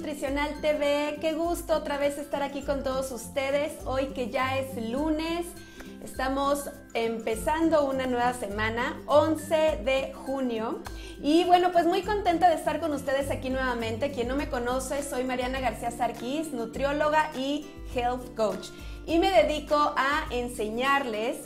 Nutricional TV. Qué gusto otra vez estar aquí con todos ustedes. Hoy que ya es lunes, estamos empezando una nueva semana, 11 de junio. Y bueno, pues muy contenta de estar con ustedes aquí nuevamente. Quien no me conoce, soy Mariana García Sarquís, nutrióloga y health coach. Y me dedico a enseñarles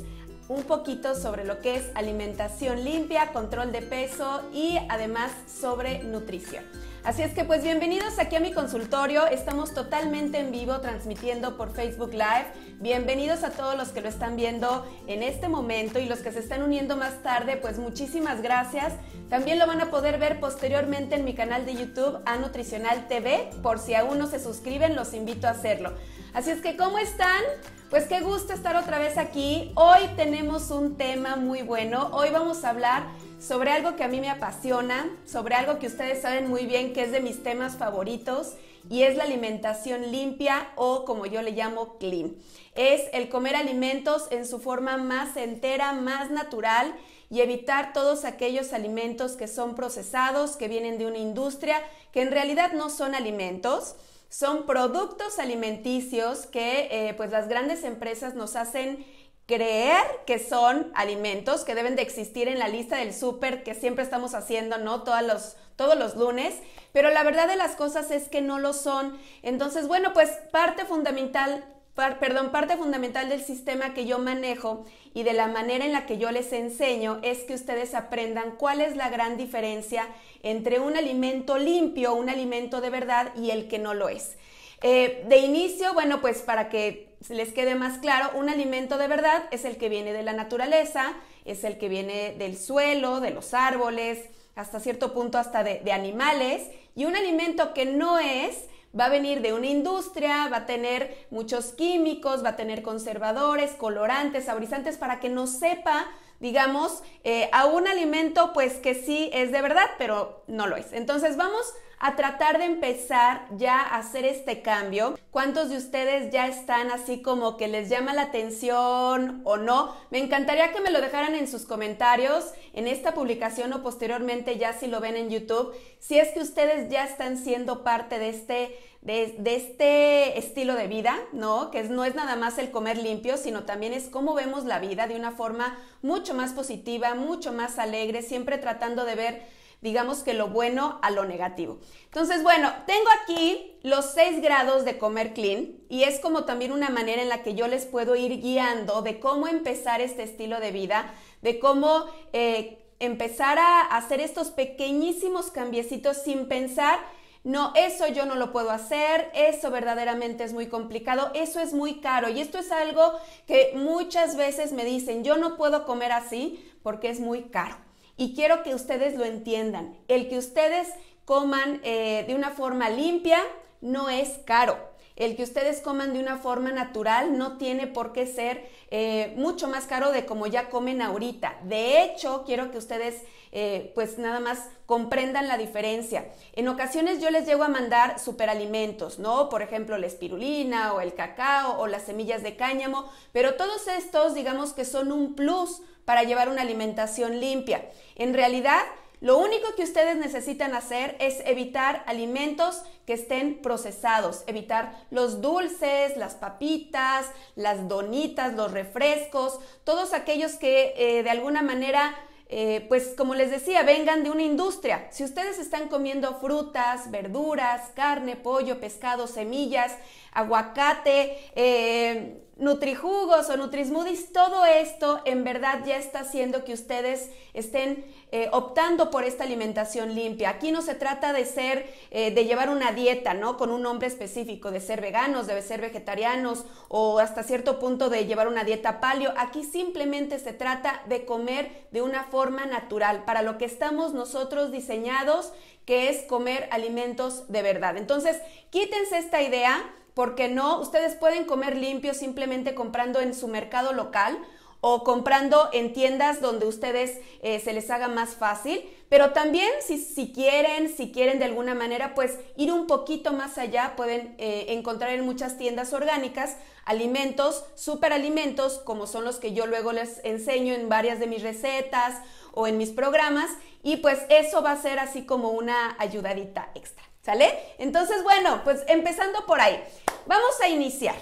un poquito sobre lo que es alimentación limpia, control de peso y además sobre nutrición. Así es que pues bienvenidos aquí a mi consultorio, estamos totalmente en vivo transmitiendo por Facebook Live. Bienvenidos a todos los que lo están viendo en este momento y los que se están uniendo más tarde, pues muchísimas gracias. También lo van a poder ver posteriormente en mi canal de YouTube A Nutricional TV, por si aún no se suscriben, los invito a hacerlo. Así es que, ¿cómo están? Pues qué gusto estar otra vez aquí. Hoy tenemos un tema muy bueno. Hoy vamos a hablar sobre algo que a mí me apasiona, sobre algo que ustedes saben muy bien que es de mis temas favoritos y es la alimentación limpia o como yo le llamo clean. Es el comer alimentos en su forma más entera, más natural y evitar todos aquellos alimentos que son procesados, que vienen de una industria, que en realidad no son alimentos. Son productos alimenticios que eh, pues las grandes empresas nos hacen creer que son alimentos que deben de existir en la lista del súper que siempre estamos haciendo, ¿no? Todos los, todos los lunes, pero la verdad de las cosas es que no lo son. Entonces, bueno, pues parte fundamental perdón, parte fundamental del sistema que yo manejo y de la manera en la que yo les enseño es que ustedes aprendan cuál es la gran diferencia entre un alimento limpio, un alimento de verdad y el que no lo es. Eh, de inicio, bueno, pues para que les quede más claro, un alimento de verdad es el que viene de la naturaleza, es el que viene del suelo, de los árboles, hasta cierto punto hasta de animales, y un alimento que no es va a venir de una industria, va a tener muchos químicos, va a tener conservadores, colorantes, saborizantes, para que no sepa digamos, eh, a un alimento pues que sí es de verdad, pero no lo es. Entonces vamos a tratar de empezar ya a hacer este cambio. ¿Cuántos de ustedes ya están así como que les llama la atención o no? Me encantaría que me lo dejaran en sus comentarios, en esta publicación o posteriormente ya si lo ven en YouTube, si es que ustedes ya están siendo parte de este de, este estilo de vida, ¿no? Que es, no es nada más el comer limpio, sino también es cómo vemos la vida de una forma mucho más positiva, mucho más alegre, siempre tratando de ver digamos que lo bueno a lo negativo. Entonces, bueno, tengo aquí los seis grados de comer clean y es como también una manera en la que yo les puedo ir guiando de cómo empezar este estilo de vida, de cómo eh, empezar a hacer estos pequeñísimos cambiecitos sin pensar no, eso yo no lo puedo hacer, eso verdaderamente es muy complicado, eso es muy caro. Y esto es algo que muchas veces me dicen, yo no puedo comer así porque es muy caro. Y quiero que ustedes lo entiendan. El que ustedes coman eh, de una forma limpia no es caro. El que ustedes coman de una forma natural no tiene por qué ser eh, mucho más caro de como ya comen ahorita. De hecho, quiero que ustedes eh, pues nada más comprendan la diferencia. En ocasiones yo les llego a mandar superalimentos, ¿no? Por ejemplo, la espirulina o el cacao o las semillas de cáñamo, pero todos estos digamos que son un plus para llevar una alimentación limpia. En realidad, lo único que ustedes necesitan hacer es evitar alimentos que estén procesados, evitar los dulces, las papitas, las donitas, los refrescos, todos aquellos que eh, de alguna manera eh, pues como les decía, vengan de una industria. Si ustedes están comiendo frutas, verduras, carne, pollo, pescado, semillas, aguacate, eh, Nutrijugos o Nutrismoothies, todo esto en verdad ya está haciendo que ustedes estén eh, optando por esta alimentación limpia. Aquí no se trata de ser, eh, de llevar una dieta, ¿no? Con un nombre específico, de ser veganos, de ser vegetarianos o hasta cierto punto de llevar una dieta palio. Aquí simplemente se trata de comer de una forma natural, para lo que estamos nosotros diseñados, que es comer alimentos de verdad. Entonces, quítense esta idea porque no, ustedes pueden comer limpio simplemente comprando en su mercado local o comprando en tiendas donde ustedes eh, se les haga más fácil, pero también si, si, quieren, si quieren de alguna manera, pues ir un poquito más allá, pueden eh, encontrar en muchas tiendas orgánicas alimentos, superalimentos, como son los que yo luego les enseño en varias de mis recetas o en mis programas, y pues eso va a ser así como una ayudadita extra. ¿Sale? Entonces, bueno, pues empezando por ahí. Vamos a iniciar.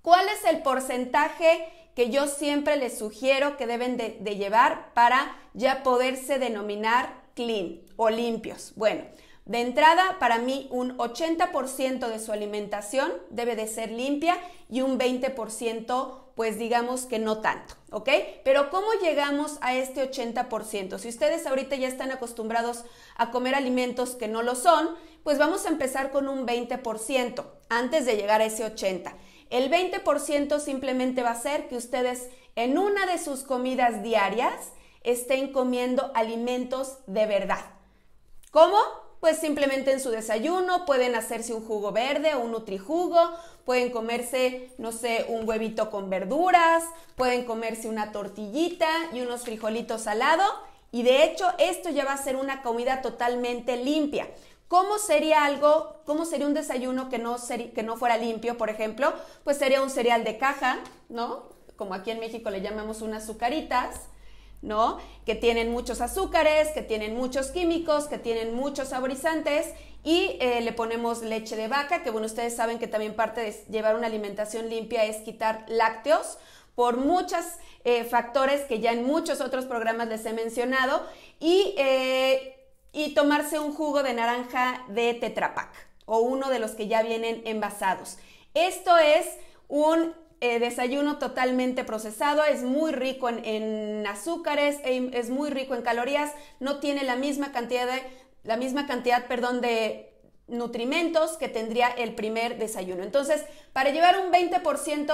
¿Cuál es el porcentaje que yo siempre les sugiero que deben de, de llevar para ya poderse denominar clean o limpios? Bueno, de entrada, para mí un 80% de su alimentación debe de ser limpia y un 20% pues digamos que no tanto, ¿ok? Pero ¿cómo llegamos a este 80%? Si ustedes ahorita ya están acostumbrados a comer alimentos que no lo son, pues vamos a empezar con un 20% antes de llegar a ese 80%. El 20% simplemente va a ser que ustedes en una de sus comidas diarias estén comiendo alimentos de verdad. ¿Cómo? pues simplemente en su desayuno pueden hacerse un jugo verde o un nutrijugo, pueden comerse, no sé, un huevito con verduras, pueden comerse una tortillita y unos frijolitos salado y de hecho esto ya va a ser una comida totalmente limpia. ¿Cómo sería algo, cómo sería un desayuno que no, que no fuera limpio, por ejemplo? Pues sería un cereal de caja, ¿no? Como aquí en México le llamamos unas azucaritas, ¿no? Que tienen muchos azúcares, que tienen muchos químicos, que tienen muchos saborizantes y eh, le ponemos leche de vaca, que bueno, ustedes saben que también parte de llevar una alimentación limpia es quitar lácteos por muchos eh, factores que ya en muchos otros programas les he mencionado y, eh, y tomarse un jugo de naranja de Tetrapac o uno de los que ya vienen envasados. Esto es un eh, desayuno totalmente procesado, es muy rico en, azúcares, e es muy rico en calorías, no tiene la misma cantidad de, la misma cantidad, perdón, de nutrimentos que tendría el primer desayuno. Entonces, para llevar un 20%,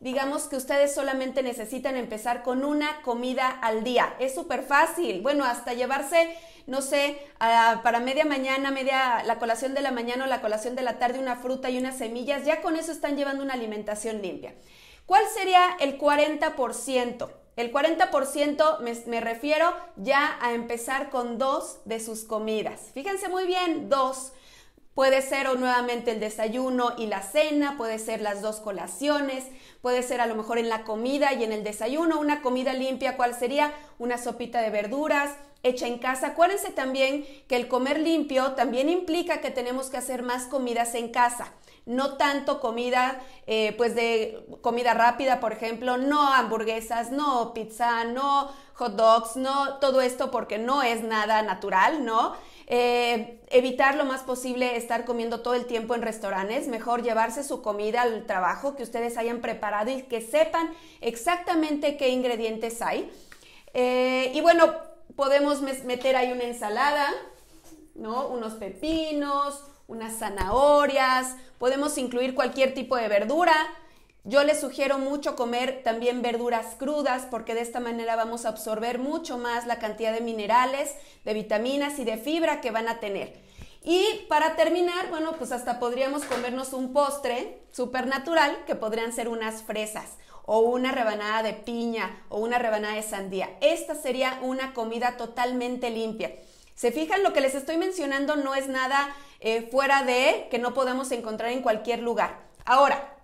digamos que ustedes solamente necesitan empezar con una comida al día. Es súper fácil. Bueno, hasta llevarse no sé, para media mañana, media la colación de la mañana o la colación de la tarde, una fruta y unas semillas, ya con eso están llevando una alimentación limpia. ¿Cuál sería el 40%? El 40% me, me, refiero ya a empezar con dos de sus comidas. Fíjense muy bien, dos. Puede ser nuevamente el desayuno y la cena, puede ser las dos colaciones, puede ser a lo mejor en la comida y en el desayuno, una comida limpia, ¿cuál sería? Una sopita de verduras, hecha en casa. Acuérdense también que el comer limpio también implica que tenemos que hacer más comidas en casa. No tanto comida, eh, pues de comida rápida, por ejemplo, no hamburguesas, no pizza, no hot dogs, no todo esto porque no es nada natural, ¿no? Eh, evitar lo más posible estar comiendo todo el tiempo en restaurantes, mejor llevarse su comida al trabajo que ustedes hayan preparado y que sepan exactamente qué ingredientes hay. Eh, y bueno, podemos meter ahí una ensalada, ¿no? Unos pepinos, unas zanahorias, podemos incluir cualquier tipo de verdura. Yo les sugiero mucho comer también verduras crudas porque de esta manera vamos a absorber mucho más la cantidad de minerales, de vitaminas y de fibra que van a tener. Y para terminar, bueno, pues hasta podríamos comernos un postre natural que podrían ser unas fresas o una rebanada de piña o una rebanada de sandía. Esta sería una comida totalmente limpia. Se fijan, lo que les estoy mencionando no es nada eh, fuera de que no podemos encontrar en cualquier lugar. Ahora,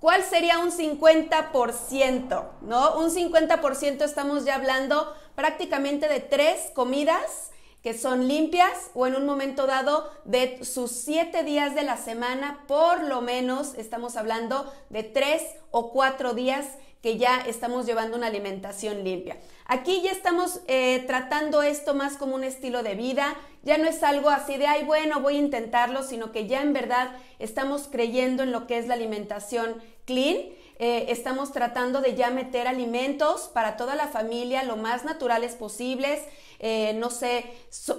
¿cuál sería un 50%? ¿No? Un 50% estamos ya hablando prácticamente de tres comidas que son limpias o en un momento dado de sus siete días de la semana, por lo menos estamos hablando de tres o cuatro días que ya estamos llevando una alimentación limpia. Aquí ya estamos eh, tratando esto más como un estilo de vida, ya no es algo así de, ay, bueno, voy a intentarlo, sino que ya en verdad estamos creyendo en lo que es la alimentación clean. Eh, estamos tratando de ya meter alimentos para toda la familia lo más naturales posibles. Eh, no sé,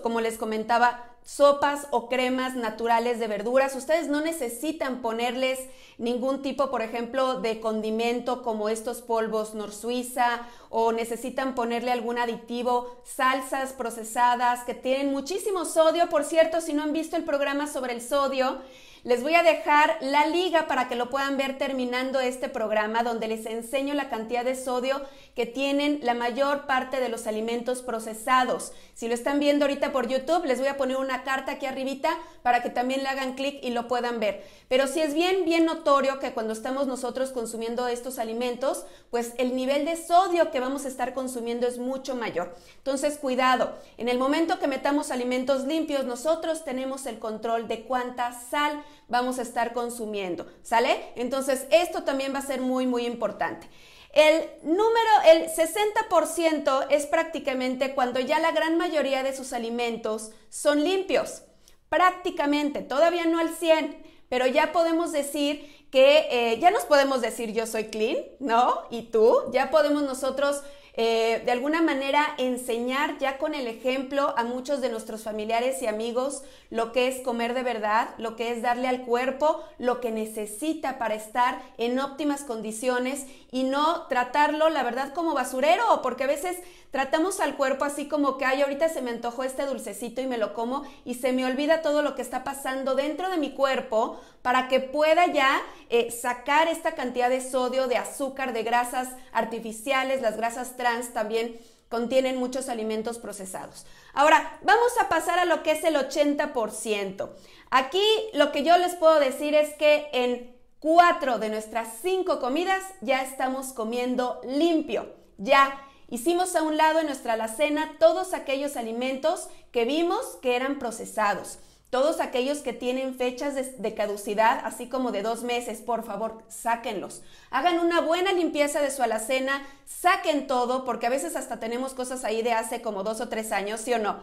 como les comentaba, sopas o cremas naturales de verduras. Ustedes no necesitan ponerles ningún tipo, por ejemplo, de condimento como estos polvos nor suiza o necesitan ponerle algún aditivo, salsas procesadas que tienen muchísimo sodio. Por cierto, si no han visto el programa sobre el sodio, les voy a dejar la liga para que lo puedan ver terminando este programa donde les enseño la cantidad de sodio que tienen la mayor parte de los alimentos procesados si lo están viendo ahorita por YouTube, les voy a poner una carta aquí arribita para que también le hagan clic y lo puedan ver. Pero si es bien, bien notorio que cuando estamos nosotros consumiendo estos alimentos, pues el nivel de sodio que vamos a estar consumiendo es mucho mayor. Entonces, cuidado, en el momento que metamos alimentos limpios, nosotros tenemos el control de cuánta sal vamos a estar consumiendo, ¿sale? Entonces, esto también va a ser muy, muy importante. El número, el 60% es prácticamente cuando ya la gran mayoría de sus alimentos son limpios. Prácticamente, todavía no al 100, pero ya podemos decir que eh, ya nos podemos decir yo soy clean, ¿no? Y tú, ya podemos nosotros eh, de alguna manera enseñar ya con el ejemplo a muchos de nuestros familiares y amigos lo que es comer de verdad, lo que es darle al cuerpo lo que necesita para estar en óptimas condiciones y no tratarlo, la verdad, como basurero, porque a veces tratamos al cuerpo así como que, ay, ahorita se me antojó este dulcecito y me lo como y se me olvida todo lo que está pasando dentro de mi cuerpo para que pueda ya eh, sacar esta cantidad de sodio, de azúcar, de grasas artificiales, las grasas trans también contienen muchos alimentos procesados. Ahora, vamos a pasar a lo que es el 80%. Aquí lo que yo les puedo decir es que en cuatro de nuestras cinco comidas ya estamos comiendo limpio, ya. Hicimos a un lado en nuestra alacena todos aquellos alimentos que vimos que eran procesados. Todos aquellos que tienen fechas de, caducidad, así como de dos meses, por favor, sáquenlos. Hagan una buena limpieza de su alacena, saquen todo, porque a veces hasta tenemos cosas ahí de hace como dos o tres años, ¿sí o no?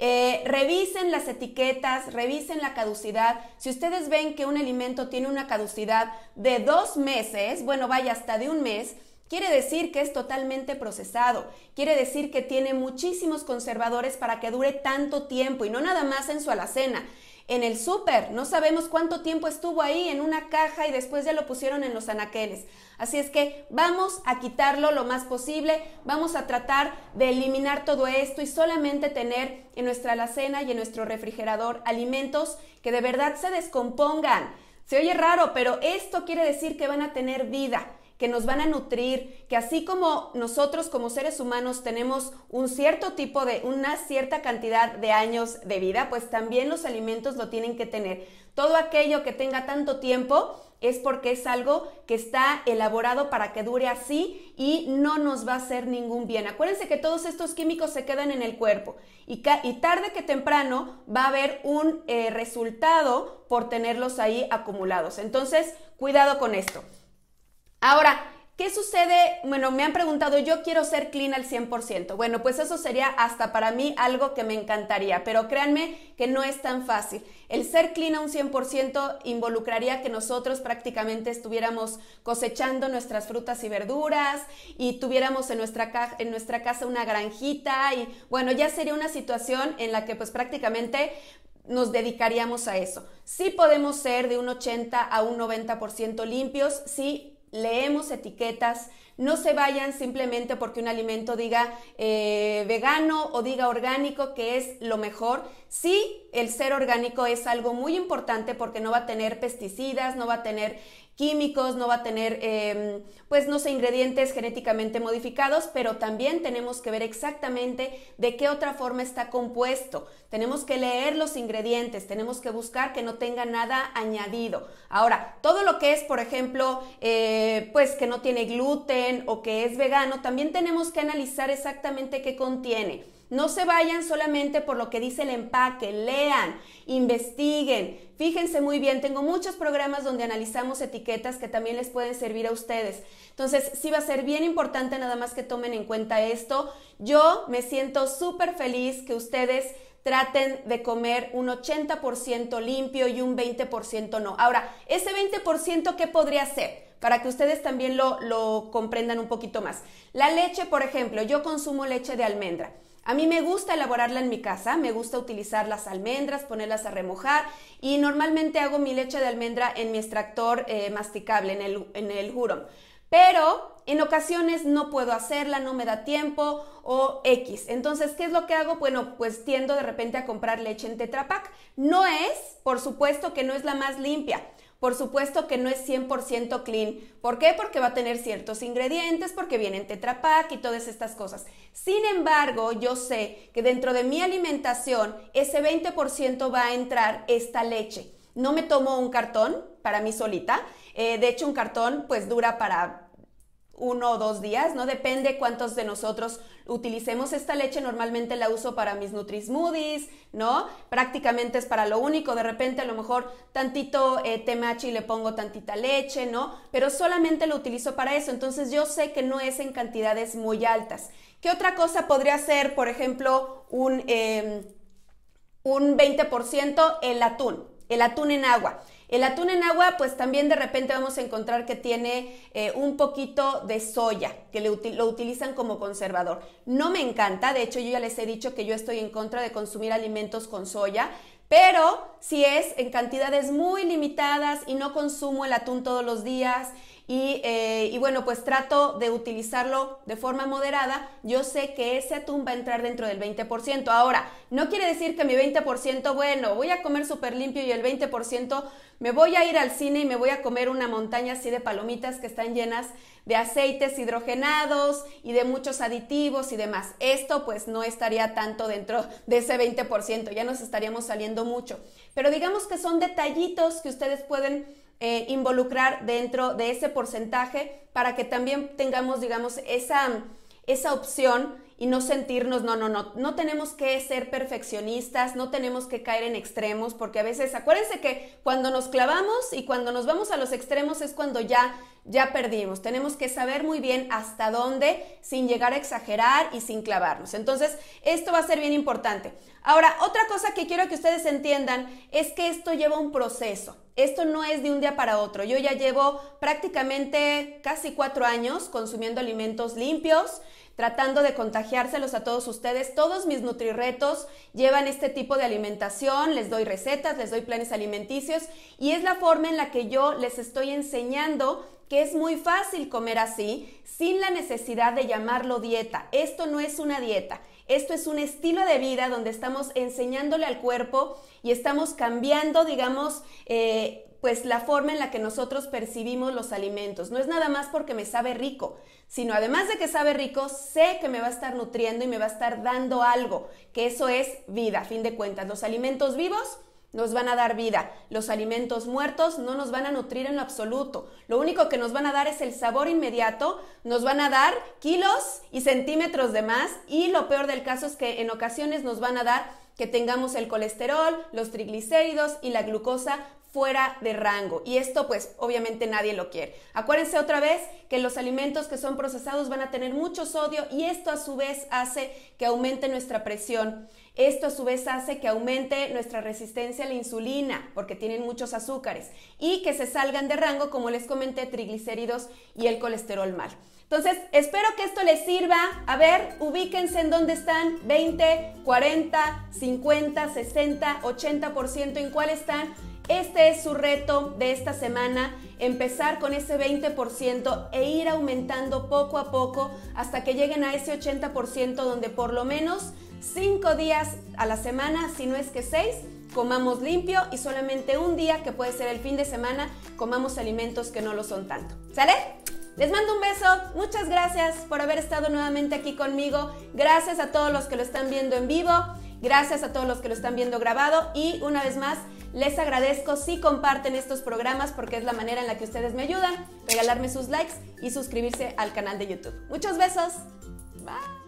Eh, revisen las etiquetas, revisen la caducidad. Si ustedes ven que un alimento tiene una caducidad de dos meses, bueno, vaya hasta de un mes, Quiere decir que es totalmente procesado, quiere decir que tiene muchísimos conservadores para que dure tanto tiempo y no nada más en su alacena. En el súper, no sabemos cuánto tiempo estuvo ahí en una caja y después ya lo pusieron en los anaqueles. Así es que vamos a quitarlo lo más posible, vamos a tratar de eliminar todo esto y solamente tener en nuestra alacena y en nuestro refrigerador alimentos que de verdad se descompongan. Se oye raro, pero esto quiere decir que van a tener vida que nos van a nutrir, que así como nosotros como seres humanos tenemos un cierto tipo de, una cierta cantidad de años de vida, pues también los alimentos lo tienen que tener. Todo aquello que tenga tanto tiempo es porque es algo que está elaborado para que dure así y no nos va a hacer ningún bien. Acuérdense que todos estos químicos se quedan en el cuerpo y, tarde que temprano va a haber un eh, resultado por tenerlos ahí acumulados. Entonces, cuidado con esto. Ahora, ¿qué sucede? Bueno, me han preguntado, yo quiero ser clean al 100%. Bueno, pues eso sería hasta para mí algo que me encantaría, pero créanme que no es tan fácil. El ser clean a un 100% involucraría que nosotros prácticamente estuviéramos cosechando nuestras frutas y verduras y tuviéramos en nuestra, en nuestra casa una granjita y bueno, ya sería una situación en la que pues prácticamente nos dedicaríamos a eso. Sí podemos ser de un 80 a un 90% limpios, sí leemos etiquetas, no se vayan simplemente porque un alimento diga eh, vegano o diga orgánico, que es lo mejor. Sí, el ser orgánico es algo muy importante porque no va a tener pesticidas, no va a tener químicos, no va a tener, em, pues no sé, ingredientes genéticamente modificados, pero también tenemos que ver exactamente de qué otra forma está compuesto. Tenemos que leer los ingredientes, tenemos que buscar que no tenga nada añadido. Ahora, todo lo que es, por ejemplo, eh, pues que no tiene gluten o que es vegano, también tenemos que analizar exactamente qué contiene no se vayan solamente por lo que dice el empaque, lean, investiguen, fíjense muy bien, tengo muchos programas donde analizamos etiquetas que también les pueden servir a ustedes. Entonces, sí va a ser bien importante nada más que tomen en cuenta esto. Yo me siento súper feliz que ustedes traten de comer un 80% limpio y un 20% no. Ahora, ese 20% ¿qué podría ser? Para que ustedes también lo, lo comprendan un poquito más. La leche, por ejemplo, yo consumo leche de almendra. A mí me gusta elaborarla en mi casa, me gusta utilizar las almendras, ponerlas a remojar y normalmente hago mi leche de almendra en mi extractor eh, masticable, en el, en Pero en ocasiones no puedo hacerla, no me da tiempo o X. Entonces, ¿qué es lo que hago? Bueno, pues tiendo de repente a comprar leche en tetrapac. No es, por supuesto que no es la más limpia, por supuesto que no es 100% clean. ¿Por qué? Porque va a tener ciertos ingredientes, porque vienen Tetra Pak y todas estas cosas. Sin embargo, yo sé que dentro de mi alimentación ese 20% va a entrar esta leche. No me tomo un cartón para mí solita. Eh, de hecho, un cartón pues dura para uno o dos días, ¿no? Depende cuántos de nosotros utilicemos esta leche. Normalmente la uso para mis nutrismoothies, ¿no? Prácticamente es para lo único. De repente a lo mejor tantito eh, temachi le pongo tantita leche, ¿no? Pero solamente lo utilizo para eso. Entonces yo sé que no es en cantidades muy altas. ¿Qué otra cosa podría ser, por ejemplo, un, em, un 20% el atún? El atún en agua. El atún en agua, pues también de repente vamos a encontrar que tiene eh, un poquito de soya, que lo utilizan como conservador. No me encanta, de hecho yo ya les he dicho que yo estoy en contra de consumir alimentos con soya, pero si es en cantidades muy limitadas y no consumo el atún todos los días, eh, y, bueno, pues trato de utilizarlo de forma moderada. Yo sé que ese atún va a entrar dentro del 20%. Ahora, no quiere decir que mi 20%, bueno, voy a comer súper limpio y el 20% me voy a ir al cine y me voy a comer una montaña así de palomitas que están llenas de aceites hidrogenados y de muchos aditivos y demás. Esto pues no estaría tanto dentro de ese 20%, ya nos estaríamos saliendo mucho. Pero digamos que son detallitos que ustedes pueden eh, involucrar dentro de ese porcentaje para que también tengamos, digamos, esa, esa opción y no sentirnos, no, no, no, no tenemos que ser perfeccionistas, no tenemos que caer en extremos, porque a veces, acuérdense que cuando nos clavamos y cuando nos vamos a los extremos es cuando ya, ya perdimos. Tenemos que saber muy bien hasta dónde, sin llegar a exagerar y sin clavarnos. Entonces, esto va a ser bien importante. Ahora, otra cosa que quiero que ustedes entiendan es que esto lleva un proceso. Esto no es de un día para otro. Yo ya llevo prácticamente casi cuatro años consumiendo alimentos limpios tratando de contagiárselos a todos ustedes. Todos mis NutriRetos llevan este tipo de alimentación, les doy recetas, les doy planes alimenticios y es la forma en la que yo les estoy enseñando que es muy fácil comer así sin la necesidad de llamarlo dieta. Esto no es una dieta, esto es un estilo de vida donde estamos enseñándole al cuerpo y estamos cambiando, digamos, eh, pues la forma en la que nosotros percibimos los alimentos. No es nada más porque me sabe rico, sino además de que sabe rico, sé que me va a estar nutriendo y me va a estar dando algo, que eso es vida, a fin de cuentas. Los alimentos vivos nos van a dar vida, los alimentos muertos no nos van a nutrir en lo absoluto. Lo único que nos van a dar es el sabor inmediato, nos van a dar kilos y centímetros de más y lo peor del caso es que en ocasiones nos van a dar que tengamos el colesterol, los triglicéridos y la glucosa fuera de rango. Y esto pues obviamente nadie lo quiere. Acuérdense otra vez que los alimentos que son procesados van a tener mucho sodio y esto a su vez hace que aumente nuestra presión. Esto a su vez hace que aumente nuestra resistencia a la insulina porque tienen muchos azúcares y que se salgan de rango como les comenté triglicéridos y el colesterol mal. Entonces, espero que esto les sirva. A ver, ubíquense en dónde están 20, 40, 50, 60, 80%, en cuál están. Este es su reto de esta semana, empezar con ese 20% e ir aumentando poco a poco hasta que lleguen a ese 80% donde por lo menos 5 días a la semana, si no es que 6, comamos limpio y solamente un día, que puede ser el fin de semana, comamos alimentos que no lo son tanto. ¿Sale? Les mando un beso, muchas gracias por haber estado nuevamente aquí conmigo, gracias a todos los que lo están viendo en vivo, gracias a todos los que lo están viendo grabado y una vez más les agradezco si comparten estos programas porque es la manera en la que ustedes me ayudan, regalarme sus likes y suscribirse al canal de YouTube. Muchos besos, bye.